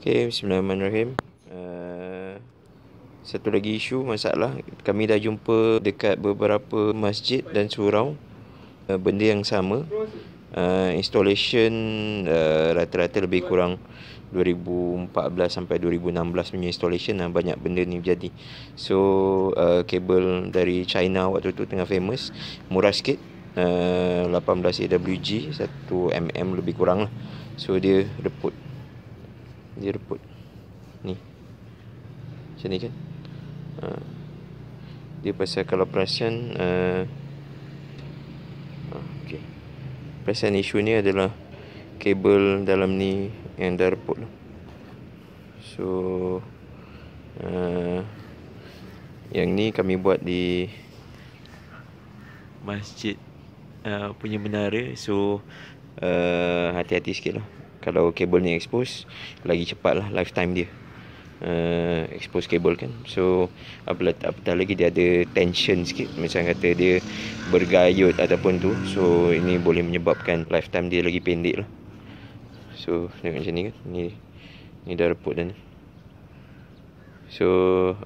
Okay, bismillahirrahmanirrahim. Uh, satu lagi isu, masalah. Kami dah jumpa dekat beberapa masjid dan surau. Uh, benda yang sama. Uh, installation uh, rata-rata lebih kurang 2014 sampai 2016 punya installation lah. Banyak benda ni jadi. So, uh, kabel dari China waktu tu tengah famous. Murah sikit. Uh, 18 AWG 1 mm lebih kurang lah. So dia reput dia reput ni macam ni kan ha. dia pasal kalau perasaan uh, ha. ha, okay. perasaan isu ni adalah kabel dalam ni yang dah reput lah. so uh, yang ni kami buat di masjid uh, punya menara so uh, hati-hati sikit lah kalau kabel ni expose lagi cepat lah lifetime dia uh, expose kabel kan so apatah, apatah lagi dia ada tension sikit macam kata dia bergayut ataupun tu so ini boleh menyebabkan lifetime dia lagi pendek lah so tengok macam ni kan ni, ni dah reput dah ni so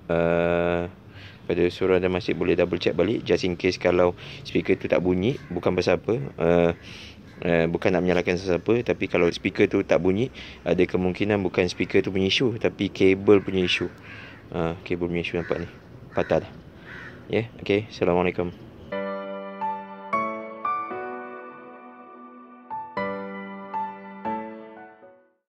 uh, pada suruh anda masih boleh double check balik just in case kalau speaker tu tak bunyi bukan pasal apa uh, Eh, bukan nak menyalahkan sesiapa tapi kalau speaker tu tak bunyi ada kemungkinan bukan speaker tu punya isu tapi kabel punya isu. Ah kabel punya isu nampak ni. Patah dah. Ya, yeah? okey. Assalamualaikum.